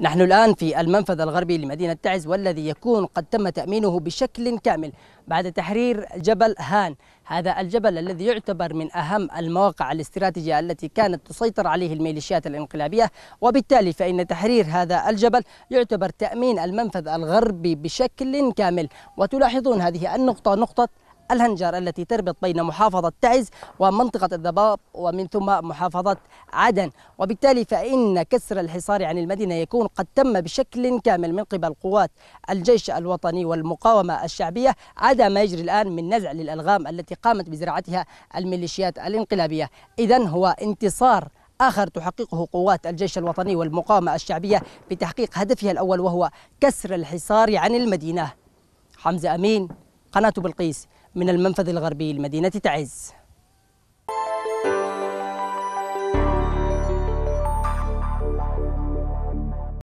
نحن الآن في المنفذ الغربي لمدينة تعز والذي يكون قد تم تأمينه بشكل كامل بعد تحرير جبل هان هذا الجبل الذي يعتبر من أهم المواقع الاستراتيجية التي كانت تسيطر عليه الميليشيات الانقلابية وبالتالي فإن تحرير هذا الجبل يعتبر تأمين المنفذ الغربي بشكل كامل وتلاحظون هذه النقطة نقطة الهنجر التي تربط بين محافظة تعز ومنطقة الذباب ومن ثم محافظة عدن وبالتالي فإن كسر الحصار عن المدينة يكون قد تم بشكل كامل من قبل قوات الجيش الوطني والمقاومة الشعبية عدا ما يجري الآن من نزع للألغام التي قامت بزراعتها الميليشيات الانقلابية إذا هو انتصار آخر تحققه قوات الجيش الوطني والمقاومة الشعبية بتحقيق هدفها الأول وهو كسر الحصار عن المدينة حمزة أمين قناة بلقيس من المنفذ الغربي لمدينة تعز